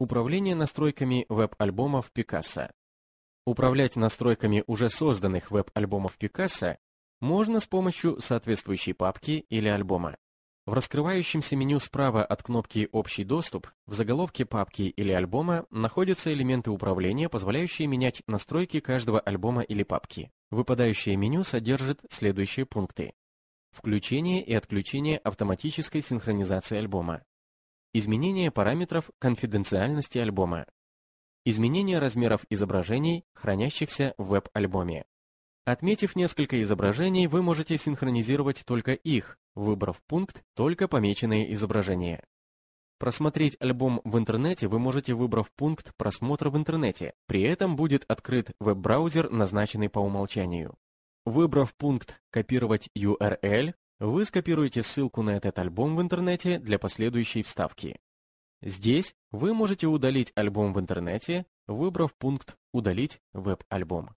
Управление настройками веб-альбомов Пикассо. Управлять настройками уже созданных веб-альбомов Пикассо можно с помощью соответствующей папки или альбома. В раскрывающемся меню справа от кнопки «Общий доступ» в заголовке папки или альбома находятся элементы управления, позволяющие менять настройки каждого альбома или папки. Выпадающее меню содержит следующие пункты. Включение и отключение автоматической синхронизации альбома. Изменение параметров конфиденциальности альбома. Изменение размеров изображений, хранящихся в веб-альбоме. Отметив несколько изображений, вы можете синхронизировать только их, выбрав пункт «Только помеченные изображения». Просмотреть альбом в интернете вы можете, выбрав пункт «Просмотр в интернете». При этом будет открыт веб-браузер, назначенный по умолчанию. Выбрав пункт «Копировать URL», вы скопируете ссылку на этот альбом в интернете для последующей вставки. Здесь вы можете удалить альбом в интернете, выбрав пункт «Удалить веб-альбом».